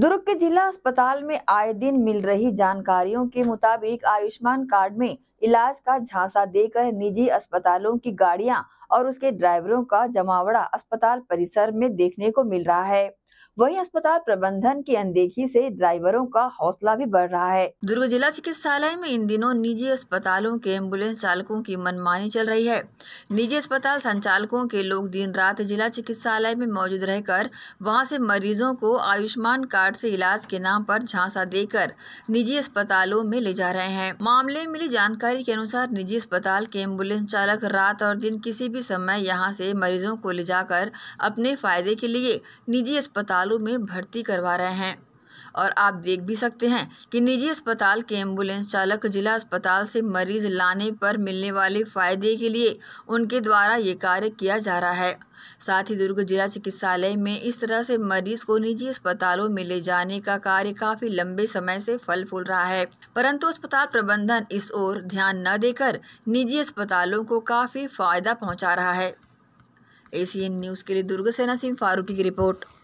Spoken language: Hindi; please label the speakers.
Speaker 1: दुर्ग के जिला अस्पताल में आए दिन मिल रही जानकारियों के मुताबिक आयुष्मान कार्ड में इलाज का झांसा देकर निजी अस्पतालों की गाड़ियां और उसके ड्राइवरों का जमावड़ा अस्पताल परिसर में देखने को मिल रहा है वही अस्पताल प्रबंधन की अनदेखी से ड्राइवरों का हौसला भी बढ़ रहा है दुर्ग जिला चिकित्सालय में इन दिनों निजी अस्पतालों के एम्बुलेंस चालकों की मनमानी चल रही है निजी अस्पताल संचालकों के लोग दिन रात जिला चिकित्सालय में मौजूद रहकर वहां से मरीजों को आयुष्मान कार्ड से इलाज के नाम पर झांसा देकर निजी अस्पतालों में ले जा रहे हैं मामले में मिली जानकारी के अनुसार निजी अस्पताल के एम्बुलेंस चालक रात और दिन किसी भी समय यहाँ ऐसी मरीजों को ले जाकर अपने फायदे के लिए निजी अस्पताल अस्पतालों में भर्ती करवा रहे हैं और आप देख भी सकते हैं कि निजी अस्पताल के एम्बुलेंस चालक जिला अस्पताल से मरीज लाने पर मिलने वाले फायदे के लिए उनके द्वारा ये कार्य किया जा रहा है साथ ही दुर्ग जिला चिकित्सालय में इस तरह से मरीज को निजी अस्पतालों में ले जाने का कार्य काफी लंबे समय से फल फूल रहा है परंतु अस्पताल प्रबंधन इस ओर ध्यान न देकर निजी अस्पतालों को काफी फायदा पहुँचा रहा है एशियन न्यूज के लिए दुर्ग से नसीम फारूकी की रिपोर्ट